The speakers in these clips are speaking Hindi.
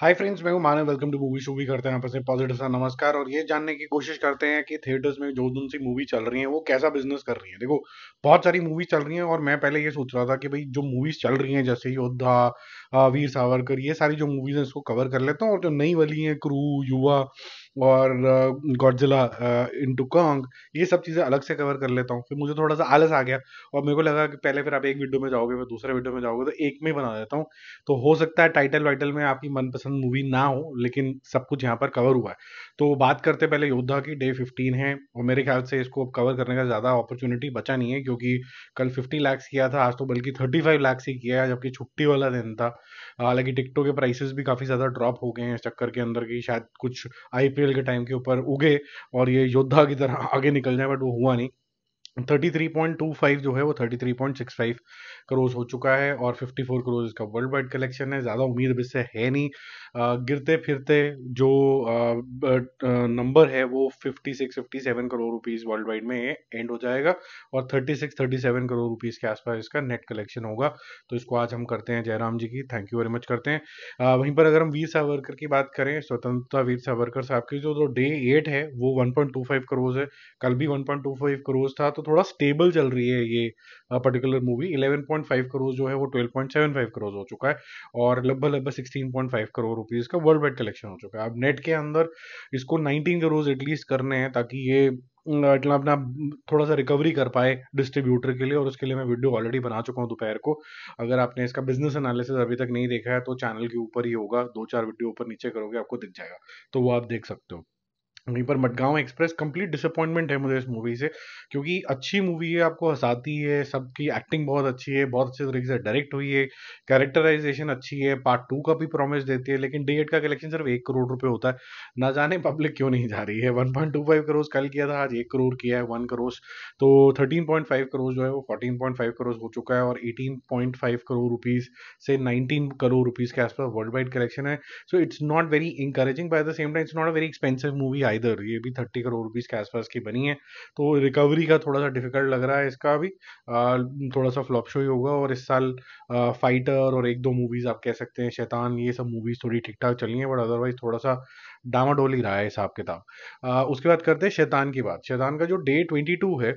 हाय फ्रेंड्स मैं हूं मानव वेलकम टू मूवी शूवी करते हैं आपसे पॉजिटिव सा नमस्कार और ये जानने की कोशिश करते हैं कि थिएटर्स में जो दिन सी मूवी चल रही है वो कैसा बिजनेस कर रही है देखो बहुत सारी मूवीज चल रही हैं और मैं पहले ये सोच रहा था कि भाई जो मूवीज चल रही हैं जैसे योद्धा वीर सावरकर ये सारी जो मूवीज हैं इसको कवर कर लेता हूँ और जो नई वाली हैं क्रू युवा और गॉडज़िला इनटू कॉन्ग ये सब चीज़ें अलग से कवर कर लेता हूँ फिर मुझे थोड़ा सा आलस आ गया और मेरे को लगा कि पहले फिर आप एक वीडियो में जाओगे फिर दूसरे वीडियो में जाओगे तो एक में ही बना देता हूँ तो हो सकता है टाइटल वाइटल में आपकी मनपसंद मूवी ना हो लेकिन सब कुछ यहाँ पर कवर हुआ है तो बात करते पहले योद्धा की डे फिफ्टीन है और मेरे ख्याल से इसको कवर करने का ज़्यादा अपॉर्चुनिटी बचा नहीं है क्योंकि कल फिफ्टी लैक्स किया था आज तो बल्कि थर्टी फाइव लैक्स ही किया है जबकि छुट्टी वाला दिन था हालांकि टिकटों के प्राइसेस भी काफ़ी ज़्यादा ड्रॉप हो गए हैं इस चक्कर के अंदर की शायद कुछ आई ट्यूबवेल के टाइम के ऊपर उगे और ये योद्धा की तरह आगे निकल जाए बट वो हुआ नहीं 33.25 जो है वो 33.65 करोड़ हो चुका है और 54 करोड़ इसका वर्ल्ड वाइड कलेक्शन है ज़्यादा उम्मीद इससे है नहीं आ, गिरते फिरते जो नंबर है वो 56 57 करोड़ रुपीस वर्ल्ड वाइड में एंड हो जाएगा और 36 37 करोड़ रुपीस के आसपास इसका नेट कलेक्शन होगा तो इसको आज हम करते हैं जयराम जी की थैंक यू वेरी मच करते हैं वहीं पर अगर हम वीर सावरकर की बात करें स्वतंत्रता वीर सावरकर साहब की जो डे एट है वो वन करोड़ है कल भी वन करोड़ था तो थोड़ा स्टेबल चल रही है ये पर्टिकुलर मूवी 11.5 करोड़ जो है वो 12.75 करोड़ हो चुका है और लगभग लगभग 16.5 करोड़ रुपीज़ का वर्ल्ड वाइड कलेक्शन हो चुका है अब नेट के अंदर इसको 19 करोड़ एटलीस्ट करने हैं ताकि ये इतना अपना थोड़ा सा रिकवरी कर पाए डिस्ट्रीब्यूटर के लिए और उसके लिए मैं वीडियो ऑलरेडी बना चुका हूँ दोपहर को अगर आपने इसका बिजनेस एनालिसिस अभी तक नहीं देखा है तो चैनल के ऊपर ही होगा दो चार वीडियो ऊपर नीचे करोगे आपको दिख जाएगा तो वो आप देख सकते हो वहीं पर मटगांव एक्सप्रेस कंप्लीट डिसअपॉइंटमेंट है मुझे इस मूवी से क्योंकि अच्छी मूवी है आपको हंसाती है सबकी एक्टिंग बहुत अच्छी है बहुत अच्छे तरीके से डायरेक्ट हुई है कैरेक्टराइजेशन अच्छी है पार्ट टू का भी प्रॉमिस देती है लेकिन डी का कलेक्शन सिर्फ एक करोड़ रुपये होता है ना जाने पब्लिक क्यों नहीं जा रही है one point two five crore कल किया था आज एक करोड़ किया है वन करोज तो थर्टीन पॉइंट फाइव करोज जो है वो फोर्टीन पॉइंट फाइव करोज हो चुका है और eighteen point five crore rupees से नाइनटीन करोड़ रुपीज़ के आसपास वर्ल्ड वाइड कलेक्शन है so it's not very encouraging by the same time it's not a very expensive movie I either ये भी थर्टी करोड़ रुपीज़ के आसपास की बनी है तो रिकवरी का थोड़ा सा डिफिकल्ट लग रहा है इसका भी थोड़ा सा फ्लॉप शो ही होगा और इस साल फाइटर और एक दो मूवीज़ आप कह सकते हैं शैतान ये सब मूवीज़ थोड़ी ठीक ठाक चली हैं बट अदरवाइज थोड़ा सा डामाडोल ही रहा है हिसाब किताब उसके बाद करते हैं शैतान की बात शैतान का जो डे ट्वेंटी है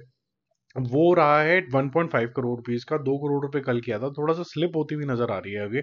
वो रहा है 1.5 करोड़ रुपीज का दो करोड़ रुपए कल किया था थोड़ा सा स्लिप होती हुई नजर आ रही है अभी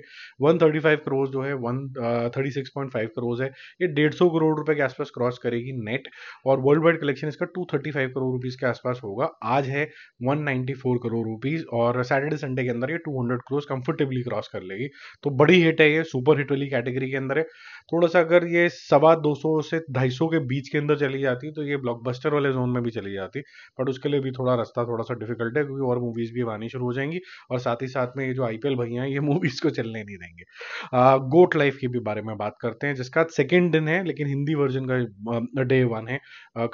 135 करोड़ जो है 136.5 करोड़ है ये डेढ़ सौ करोड़ रुपए के आसपास क्रॉस करेगी नेट और वर्ल्ड वाइड कलेक्शन इसका 235 करोड़ रुपीज के आसपास होगा आज है 194 करोड़ रुपीज और सैटरडे संडे के अंदर ये 200 करोड़ कंफर्टेबली क्रॉस कर लेगी तो बड़ी हिट है ये सुपर हिट वाली कैटेगरी के अंदर है थोड़ा सा अगर ये सवा दो से ढाई के बीच के अंदर चली जाती तो ये ब्लॉकबस्टर वाले जोन में भी चली जाती बट उसके लिए भी थोड़ा रास्ता रास्ता थोड़ा सा डिफिकल्ट है क्योंकि और मूवीज़ भी आनी शुरू हो जाएंगी और साथ ही साथ में ये जो आई भैया ये मूवीज़ को चलने नहीं देंगे गोट लाइफ के भी बारे में बात करते हैं जिसका सेकेंड दिन है लेकिन हिंदी वर्जन का डे वन है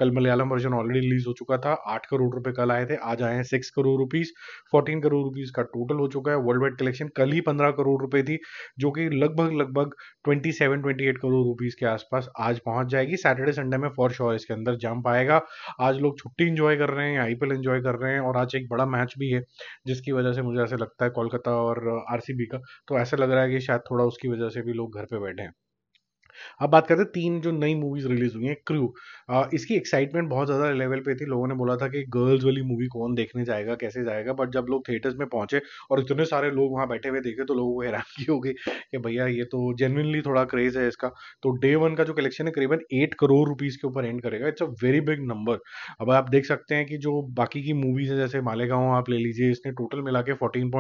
कल मलयालम वर्जन ऑलरेडी रिलीज हो चुका था आठ करोड़ रुपए कल आए थे आज आए हैं six crore rupees fourteen crore rupees का टोटल हो चुका है वर्ल्ड वाइड कलेक्शन कल ही पंद्रह करोड़ रुपए थी जो कि लगभग लगभग twenty seven twenty eight crore rupees के आसपास आज पहुंच जाएगी सैटरडे संडे में फॉर श्योर इसके अंदर जंप आएगा आज लोग छुट्टी इंजॉय कर रहे हैं आईपीएल एंजॉय कर रहे हैं और आज एक बड़ा मैच भी है जिसकी वजह से मुझे ऐसे लगता है कोलकाता और आरसीबी का तो ऐसा लग रहा है कि शायद थोड़ा उसकी वजह से भी लोग घर पे बैठे हैं अब बात करते हैं तीन जो नई मूवीज रिलीज हुई हैं क्रू इसकी एक्साइटमेंट बहुत ज़्यादा लेवल पे थी लोगों ने बोला था कि गर्ल्स वाली मूवी कौन देखने जाएगा कैसे जाएगा बट जब लोग थिएटर्स में पहुंचे और इतने सारे लोग वहाँ बैठे हुए देखे तो लोगों को हैरानगी हो गई कि भैया ये तो जेनविनली थोड़ा क्रेज है इसका तो डे वन का जो कलेक्शन है करीबन एट करोड़ रुपीज़ के ऊपर एंड करेगा it's a very big number अब आप देख सकते हैं कि जो बाकी की मूवीज़ है जैसे मालेगांव आप ले लीजिए इसने टोटल मिला के फोर्टीन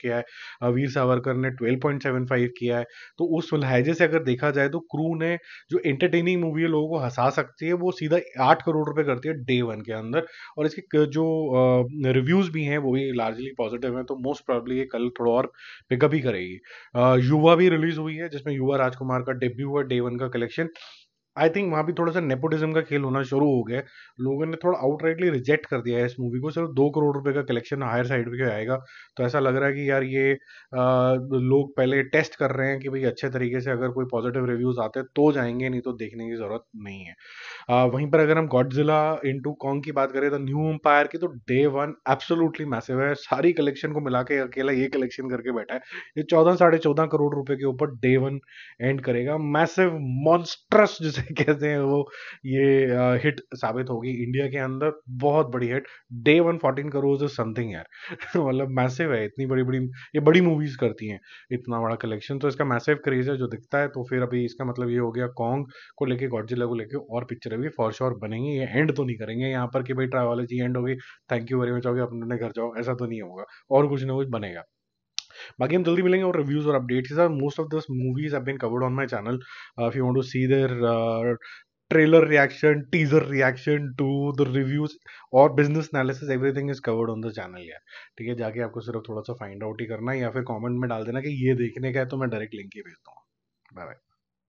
किया है वीर सावरकर ने ट्वेल्व किया है तो उस लहजे से अगर देखा जाए तो क्रू ने जो एंटरटेनिंग मूवी है लोगों को हंसा सकती है वो सीधा आठ करोड़ रुपए करती है डे वन के अंदर और इसके जो रिव्यूज़ भी हैं वो भी लार्जली पॉजिटिव हैं तो मोस्ट प्रॉब्ली ये कल थोड़ा और पिकअप ही करेगी युवा भी रिलीज़ हुई है जिसमें युवा राजकुमार का डेब्यू हुआ डे वन का कलेक्शन आई थिंक वहाँ भी थोड़ा सा नेपोटिज्म का खेल होना शुरू हो गया लोगों ने थोड़ा आउटराइटली रिजेक्ट कर दिया है इस मूवी को सिर्फ दो करोड़ रुपए का कलेक्शन हायर साइड पे आएगा तो ऐसा लग रहा है कि यार ये आ, लोग पहले टेस्ट कर रहे हैं कि भाई अच्छे तरीके से अगर कोई पॉजिटिव रिव्यूज आते तो जाएंगे नहीं तो देखने की ज़रूरत नहीं है आ, वहीं पर अगर हम गॉडजिला इन टू कॉन्ग की बात करें तो न्यू एम्पायर की तो डे वन एब्सोलूटली मैसेव है सारी कलेक्शन को मिला के अकेला ये कलेक्शन करके बैठा है ये चौदह साढ़े चौदह करोड़ रुपए के ऊपर डे वन एंड करेगा मैसेव मॉन्स्ट्रस जिसे कैसे कैसे वो ये आ, हिट साबित होगी इंडिया के अंदर बहुत बड़ी hit day one fourteen crore is something यार मतलब मैसिव है इतनी बड़ी बड़ी ये बड़ी मूवीज करती हैं इतना बड़ा कलेक्शन तो इसका मैसिव क्रेज है जो दिखता है तो फिर अभी इसका मतलब ये हो गया कॉन्ग को लेके गॉडजिला को लेके और पिक्चर भी फॉर श्योर बनेंगी ये एंड तो नहीं करेंगे यहाँ पर कि भाई ट्रायोलॉजी एंड होगी थैंक यू वेरी मच होगी अपने घर जाओ ऐसा तो नहीं होगा और कुछ ना कुछ बनेगा बाकी हम जल्दी मिलेंगे और रिव्यूज़ और अपडेट्स के साथ most of this movies have been covered on my channel if you want to see their trailer reaction teaser reaction to the reviews और business analysis everything is covered on the channel यार ठीक है जाके आपको सिर्फ थोड़ा सा फाइंड आउट ही करना है या फिर कमेंट में डाल देना कि ये देखने का है तो मैं डायरेक्ट लिंक ही भेजता हूँ बाय बाय